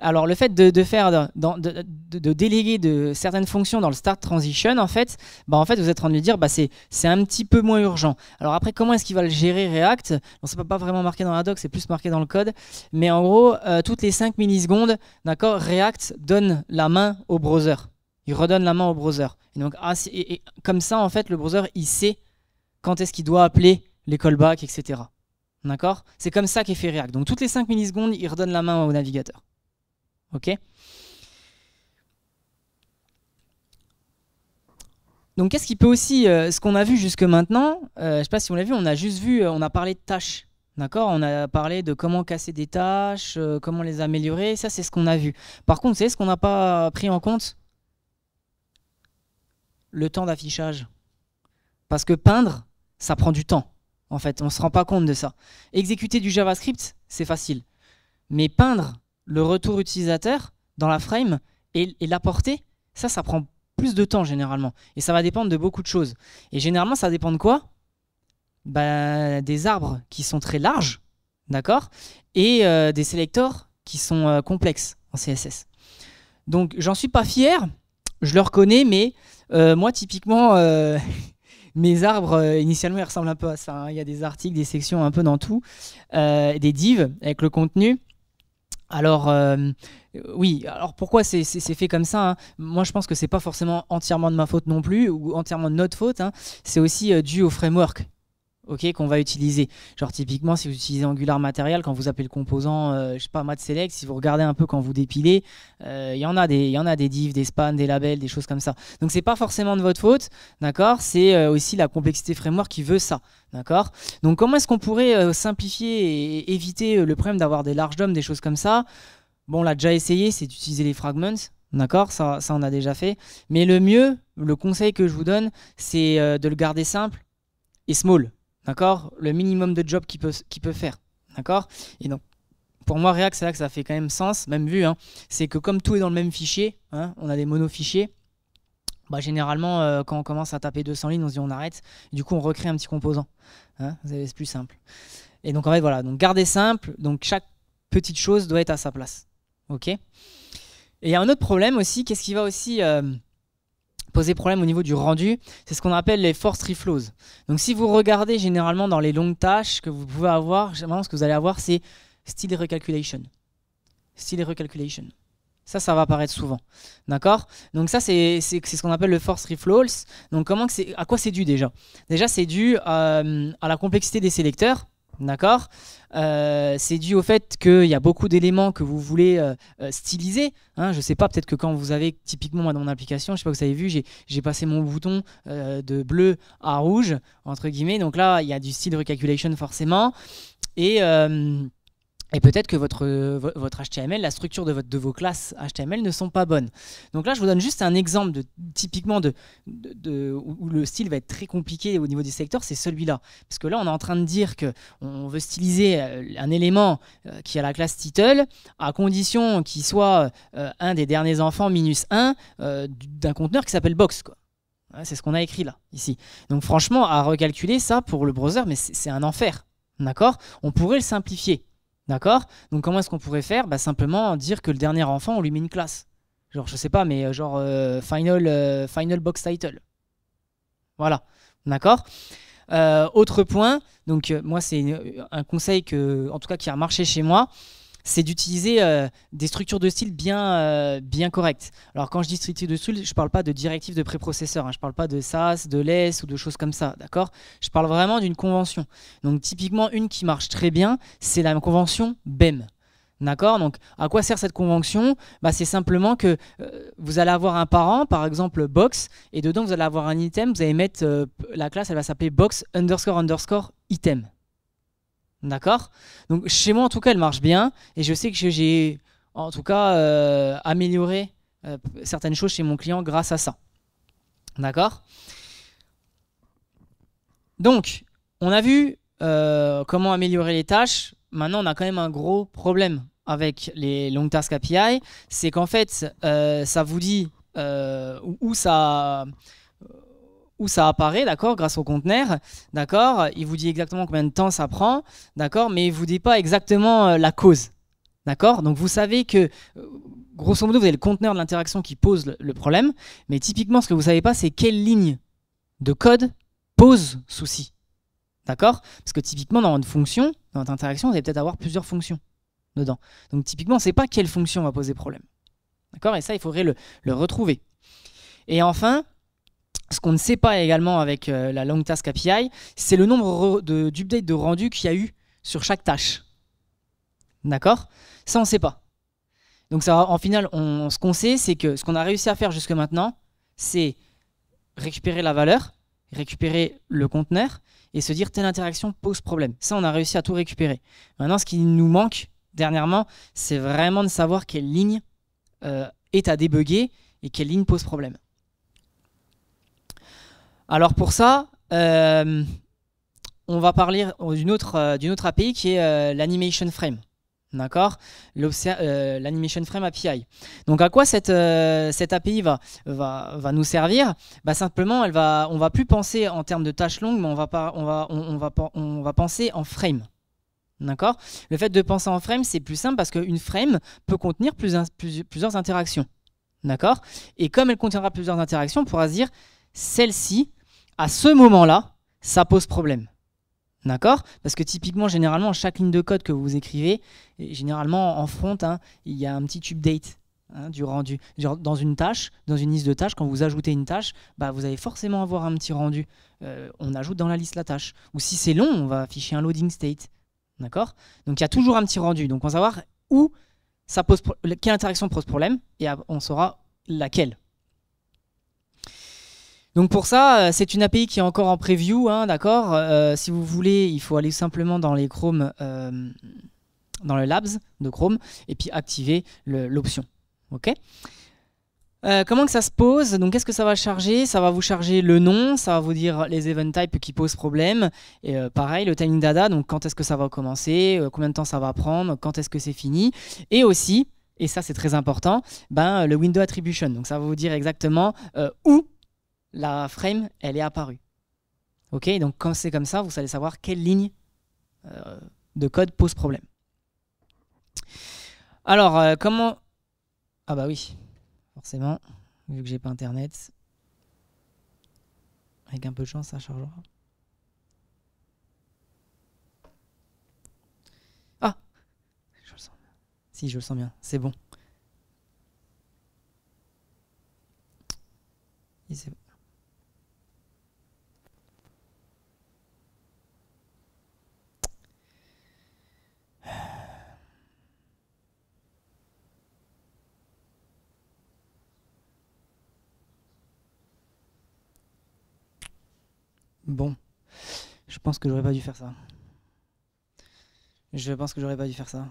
Alors, le fait de, faire, de, déléguer de certaines fonctions dans le start transition, en fait, bah, en fait, vous êtes en train de dire, bah, c'est, un petit peu moins urgent. Alors après, comment est-ce qu'il va le gérer React Ce n'est pas vraiment marqué dans la doc, c'est plus marqué dans le code. Mais en gros, euh, toutes les 5 millisecondes, React donne la main au browser. Il redonne la main au browser. Et donc, ah, comme ça, en fait, le browser, il sait quand est-ce qu'il doit appeler les callbacks, etc. D'accord C'est comme ça qu'est fait React. Donc toutes les 5 millisecondes, il redonne la main au navigateur. OK Donc qu'est-ce qui peut aussi, euh, ce qu'on a vu jusque maintenant, euh, je ne sais pas si on l'a vu, on a juste vu, euh, on a parlé de tâches. D'accord On a parlé de comment casser des tâches, comment les améliorer, ça c'est ce qu'on a vu. Par contre, c'est ce qu'on n'a pas pris en compte Le temps d'affichage. Parce que peindre, ça prend du temps. En fait, on se rend pas compte de ça. Exécuter du JavaScript, c'est facile. Mais peindre le retour utilisateur dans la frame et, l'apporter, ça, ça prend plus de temps généralement. Et ça va dépendre de beaucoup de choses. Et généralement, ça dépend de quoi bah, Des arbres qui sont très larges, d'accord Et euh, des sélecteurs qui sont euh, complexes en CSS. Donc, j'en suis pas fier, je le reconnais, mais euh, moi, typiquement, mes arbres, euh, initialement, ils ressemblent un peu à ça. Hein. Il y a des articles, des sections un peu dans tout, euh, des divs avec le contenu. Alors, euh, oui, alors pourquoi c'est fait comme ça hein? Moi, je pense que c'est pas forcément entièrement de ma faute non plus, ou entièrement de notre faute. Hein. C'est aussi dû au framework ok, qu'on va utiliser. Genre typiquement, si vous utilisez Angular Material, quand vous appelez le composant, je euh, je sais pas, Mat Select, si vous regardez un peu quand vous dépilez, il euh, y en a des, divs, des spans, des labels, des choses comme ça. Donc c'est pas forcément de votre faute, d'accord C'est euh, aussi la complexité framework qui veut ça, d'accord Donc comment est-ce qu'on pourrait simplifier et éviter le problème d'avoir des large DOM, des choses comme ça Bon, on l'a déjà essayé, c'est d'utiliser les fragments, D'accord ça, ça, on a déjà fait. Mais le mieux, le conseil que je vous donne, c'est de le garder simple et small. D'accord Le minimum de job qu'il peut, peut faire. D'accord Et donc, pour moi, React, c'est là que ça fait quand même sens, même vu, hein. c'est que comme tout est dans le même fichier, hein, on a des monofichiers, bah, généralement, euh, quand on commence à taper 200 lignes, on se dit on arrête. Du coup, on recrée un petit composant. Hein, c'est plus simple. Et donc, en fait, voilà. Donc, garder simple. Donc, chaque petite chose doit être à sa place. OK Et il y a un autre problème aussi. Qu'est-ce qui va aussi euh, poser problème au niveau du rendu, c'est ce qu'on appelle les force reflows. Donc si vous regardez généralement dans les longues tâches que vous pouvez avoir, généralement ce que vous allez avoir c'est style recalculation. Style recalculation. Ça, ça va apparaître souvent. D'accord Donc ça, c'est ce qu'on appelle le force reflows. Donc comment que à quoi c'est dû déjà Déjà, c'est dû euh, à la complexité des sélecteurs. D'accord euh, C'est dû au fait qu'il y a beaucoup d'éléments que vous voulez euh, euh, styliser. Hein. je ne sais pas, peut-être que quand vous avez, typiquement moi dans mon application, je sais pas, vous avez vu, j'ai passé mon bouton de bleu à rouge, entre guillemets. Donc là, il y a du style recalculation forcément. Et. Et peut-être que votre, votre HTML, la structure de, votre, de vos classes HTML ne sont pas bonnes. Donc là, je vous donne juste un exemple de, typiquement de, où le style va être très compliqué au niveau des secteur, c'est celui-là. Parce que là, on est en train de dire qu'on veut styliser euh, un élément euh, qui a la classe title, à condition qu'il soit euh, un des derniers enfants minus 1 d'un conteneur qui s'appelle box. Quoi. Hein, c'est ce qu'on a écrit là, ici. Donc franchement, à recalculer ça pour le browser, mais c'est un enfer. D'accord On pourrait le simplifier. D'accord Donc comment est-ce qu'on pourrait faire bah, Simplement dire que le dernier enfant, on lui met une classe. Genre, je sais pas, mais euh, genre euh, final, euh, final Box Title. Voilà. D'accord Autre point, donc moi c'est un conseil que, en tout cas qui a marché chez moi, c'est d'utiliser euh, des structures de style bien, euh, bien correctes. Alors quand je dis structure de style, je ne parle pas de directives de préprocesseur, hein. je ne parle pas de SAS, de LESS ou de choses comme ça, d'accord Je parle vraiment d'une convention. Donc typiquement, une qui marche très bien, c'est la convention BEM. D'accord Donc, à quoi sert cette convention bah, C'est simplement que euh, vous allez avoir un parent, par exemple box, et dedans vous allez avoir un item, vous allez mettre la classe, elle va s'appeler box underscore underscore item. D'accord Donc chez moi, en tout cas, elle marche bien. Et je sais que j'ai, en tout cas, euh, amélioré euh, certaines choses chez mon client grâce à ça. D'accord Donc, on a vu euh, comment améliorer les tâches. Maintenant, on a quand même un gros problème avec les Long Task API. C'est qu'en fait, ça vous dit où ça où ça apparaît, d'accord, grâce au conteneur, d'accord, il vous dit exactement combien de temps ça prend, d'accord, mais il vous dit pas exactement euh, la cause, d'accord. Donc vous savez que, euh, grosso modo, vous avez le conteneur de l'interaction qui pose le, problème, mais typiquement, ce que vous savez pas, c'est quelle ligne de code pose souci, d'accord, parce que typiquement dans votre fonction, dans votre interaction, vous allez peut-être avoir plusieurs fonctions dedans. Donc typiquement, c'est pas quelle fonction va poser problème, d'accord, et ça, il faudrait le retrouver. Et enfin, ce qu'on ne sait pas également avec euh, la Long Task API, c'est le nombre d'updates de, de rendu qu'il y a eu sur chaque tâche. D'accord Ça, on ne sait pas. Donc en final, on, ce qu'on sait, c'est que ce qu'on a réussi à faire jusque maintenant, c'est récupérer la valeur, récupérer le conteneur, et se dire telle interaction pose problème. Ça, on a réussi à tout récupérer. Maintenant, ce qui nous manque dernièrement, c'est vraiment de savoir quelle ligne euh, est à débugger et quelle ligne pose problème. Alors pour ça, euh, on va parler d'une autre, euh, autre API qui est euh, l'Animation Frame. D'accord L'Animation Frame API. Donc à quoi cette, API va, va, nous servir bah Simplement, elle va, on va plus penser en termes de tâches longues, mais on va, pas, on va, on, va, penser en frame. D'accord Le fait de penser en frame, c'est plus simple parce qu'une frame peut contenir plusieurs interactions. D'accord Et comme elle contiendra plusieurs interactions, on pourra se dire, celle-ci, à ce moment-là, ça pose problème. D'accord Parce que typiquement, généralement, chaque ligne de code que vous écrivez, généralement en front, hein, il y a un petit update hein, date du rendu. Dans une tâche, dans une liste de tâches, quand vous ajoutez une tâche, bah, vous allez forcément avoir un petit rendu. Euh, on ajoute dans la liste la tâche. Ou si c'est long, on va afficher un loading state. D'accord Donc il y a toujours un petit rendu. Donc on va savoir où ça pose, quelle interaction pose problème et on saura laquelle. Donc pour ça, euh, c'est une API qui est encore en preview, hein, d'accord euh, Si vous voulez, il faut aller simplement dans les Chrome, euh, dans le Labs de Chrome, et puis activer l'option, ok comment que ça se pose Donc qu'est-ce que ça va charger Ça va vous charger le nom, ça va vous dire les event types qui posent problème. Et pareil, le timing data, donc quand est-ce que ça va commencer, combien de temps ça va prendre, quand est-ce que c'est fini. Et aussi, et ça c'est très important, ben, le window attribution. Donc ça va vous dire exactement où la frame, elle est apparue. Ok, donc quand c'est comme ça, vous allez savoir quelle ligne euh, de code pose problème. Alors, euh, comment... Ah bah oui, forcément, vu que j'ai pas internet. Avec un peu de chance, ça chargera. Ah Je le sens bien. Si, je le sens bien, c'est bon. c'est bon. Bon, je pense que j'aurais pas dû faire ça. Je pense que j'aurais pas dû faire ça.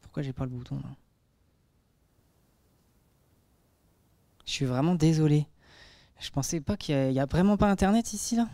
Pourquoi j'ai pas le bouton là Je suis vraiment désolé. Je pensais pas qu'il y, a vraiment pas internet ici là.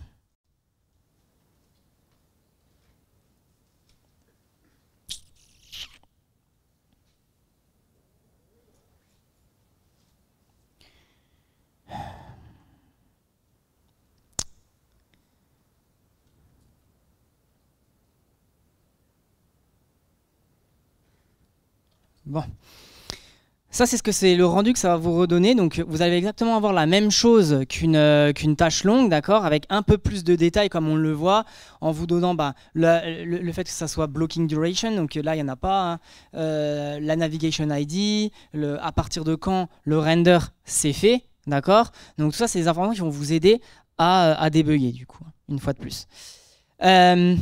Ça, c'est ce que c'est le rendu que ça va vous redonner. Donc, vous allez exactement avoir la même chose qu'une euh, qu'une tâche longue, d'accord Avec un peu plus de détails, comme on le voit, en vous donnant bah, le, fait que ça soit blocking duration. Donc là, il n'y en a pas. Hein. Euh, la navigation ID, le, à partir de quand le render c'est fait, d'accord Donc, ça, c'est des informations qui vont vous aider à, à débugger, du coup, hein, une fois de plus. Euh,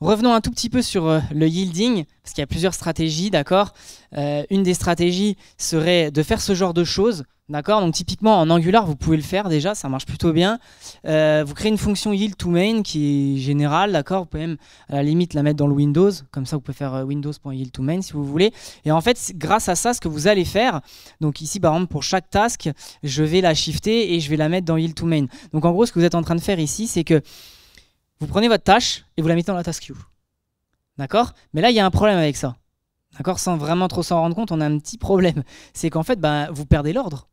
Revenons un tout petit peu sur euh, le yielding, parce qu'il y a plusieurs stratégies, d'accord euh, Une des stratégies serait de faire ce genre de choses, d'accord Donc typiquement en Angular, vous pouvez le faire déjà, ça marche plutôt bien. Euh, vous créez une fonction yield to main qui est générale, d'accord Vous pouvez même à la limite la mettre dans le Windows, comme ça vous pouvez faire windows.yield to main si vous voulez. Et en fait, grâce à ça, ce que vous allez faire, donc ici par exemple pour chaque task, je vais la shifter et je vais la mettre dans yield to main. Donc en gros, ce que vous êtes en train de faire ici, c'est que vous prenez votre tâche et vous la mettez dans la task queue. D'accord Mais là, il y a un problème avec ça. D'accord Sans vraiment trop s'en rendre compte, on a un petit problème. C'est qu'en fait, ben, vous perdez l'ordre.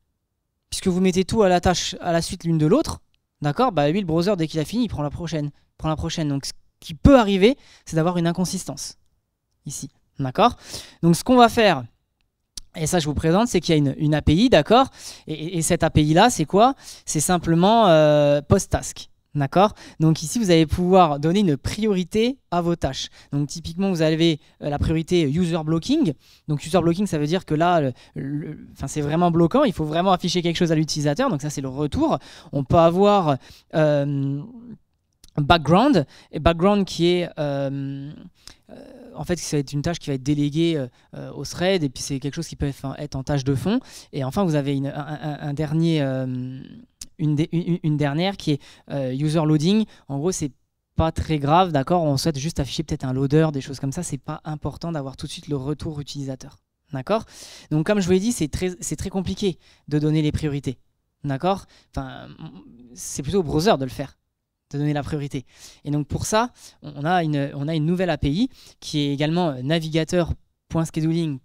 Puisque vous mettez tout à la tâche, à la suite l'une de l'autre, d'accord Bah le browser, dès qu'il a fini, il prend la prochaine. prend la prochaine. Donc ce qui peut arriver, c'est d'avoir une inconsistance. Ici. D'accord Donc ce qu'on va faire, et ça je vous présente, c'est qu'il y a une, API, d'accord et, cette API-là, c'est quoi C'est simplement euh, post-task. D'accord Donc ici, vous allez pouvoir donner une priorité à vos tâches. Donc typiquement, vous avez euh, la priorité user blocking. Donc user blocking, ça veut dire que là, c'est vraiment bloquant. Il faut vraiment afficher quelque chose à l'utilisateur. Donc ça, c'est le retour. On peut avoir euh, background. Et background qui est... Euh, en fait, c'est une tâche qui va être déléguée au thread, et puis c'est quelque chose qui peut être, en tâche de fond. Et enfin, vous avez un, dernier, une, dernière qui est euh, user loading. En gros, c'est pas très grave, d'accord On souhaite juste afficher peut-être un loader, des choses comme ça. C'est pas important d'avoir tout de suite le retour utilisateur, d'accord Donc, comme je vous l'ai dit, c'est très, compliqué de donner les priorités, d'accord Enfin, c'est plutôt au browser de le faire de donner la priorité. Et donc pour ça, on a une, nouvelle API qui est également euh, navigateur.scheduling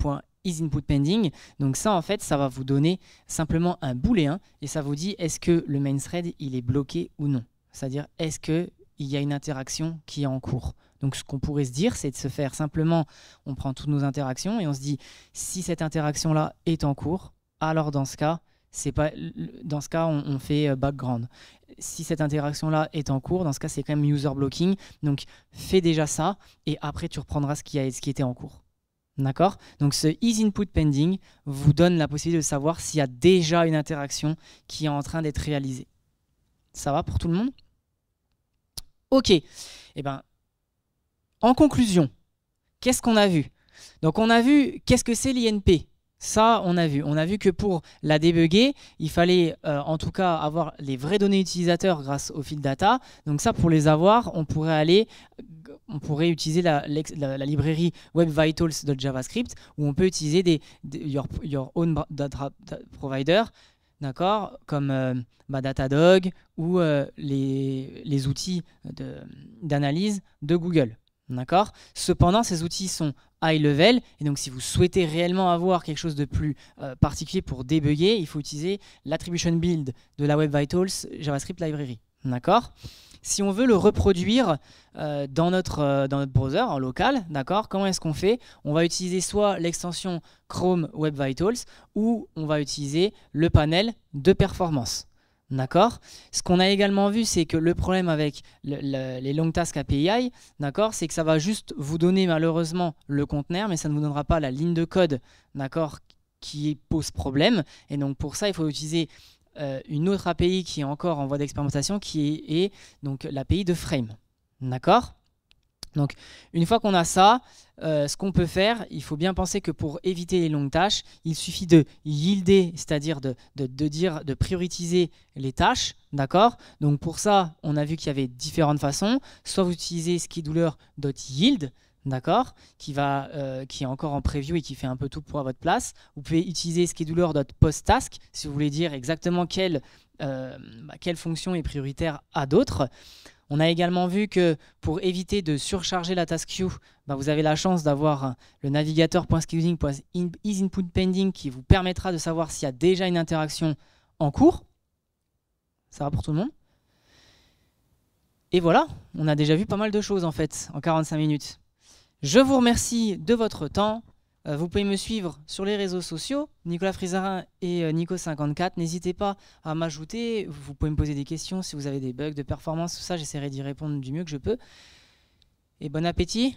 is input pending. Donc ça, en fait, ça va vous donner simplement un booléen et ça vous dit est-ce que le main thread il est bloqué ou non. C'est-à-dire est-ce que il y a une interaction qui est en cours. Donc ce qu'on pourrait se dire, c'est de se faire simplement, on prend toutes nos interactions et on se dit si cette interaction là est en cours, alors dans ce cas, c'est pas dans ce cas on, on, fait euh, background. Si cette interaction là est en cours, dans ce cas c'est quand même user blocking. Donc fais déjà ça et après tu reprendras ce qui a ce qui était en cours. D'accord Donc ce is input pending vous donne la possibilité de savoir s'il y a déjà une interaction qui est en train d'être réalisée. Ça va pour tout le monde Ok. Eh ben, en conclusion, qu'est-ce qu'on a vu Donc on a vu qu'est-ce que c'est l'INP ça, on a vu. On a vu que pour la débugger, il fallait euh, en tout cas avoir les vraies données utilisateurs grâce au fil data. Donc ça, pour les avoir, on pourrait aller, on pourrait utiliser la, librairie Web Vitals où on peut utiliser des, your, own data provider, d'accord, comme euh, Datadog ou euh, les, outils d'analyse de Google. D'accord Cependant, ces outils sont high level, et donc si vous souhaitez réellement avoir quelque chose de plus euh, particulier pour débugger, il faut utiliser l'attribution build de la Web Vitals JavaScript Library. D'accord Si on veut le reproduire euh, dans, notre, euh, dans notre browser en local, d'accord Comment est-ce qu'on fait On va utiliser soit l'extension Chrome Web Vitals, ou on va utiliser le panel de performance. D'accord Ce qu'on a également vu, c'est que le problème avec les long tasks API, d'accord, c'est que ça va juste vous donner malheureusement le conteneur, mais ça ne vous donnera pas la ligne de code, d'accord, qui pose problème. Et donc pour ça, il faut utiliser euh, une autre API qui est encore en voie d'expérimentation, qui est, est donc l'API de Frame. D'accord donc une fois qu'on a ça, euh, ce qu'on peut faire, il faut bien penser que pour éviter les longues tâches, il suffit de yielder, c'est-à-dire de, dire, de prioriser les tâches, d'accord Donc pour ça, on a vu qu'il y avait différentes façons. Soit vous utilisez scheduler.yield, d'accord qui, euh, qui est encore en preview et qui fait un peu tout pour à votre place. Vous pouvez utiliser scheduler.postTask si vous voulez dire exactement quelle euh, bah, fonction est prioritaire à d'autres. On a également vu que pour éviter de surcharger la task queue, bah, vous avez la chance d'avoir euh, le navigateur pending qui vous permettra de savoir s'il y a déjà une interaction en cours. Ça va pour tout le monde. Et voilà, on a déjà vu pas mal de choses en fait en 45 minutes. Je vous remercie de votre temps. Euh, vous pouvez me suivre sur les réseaux sociaux, Nicolas Frisarin et euh, Nico54. N'hésitez pas à m'ajouter. Vous pouvez me poser des questions si vous avez des bugs de performance, tout ça. J'essaierai d'y répondre du mieux que je peux. Et bon appétit.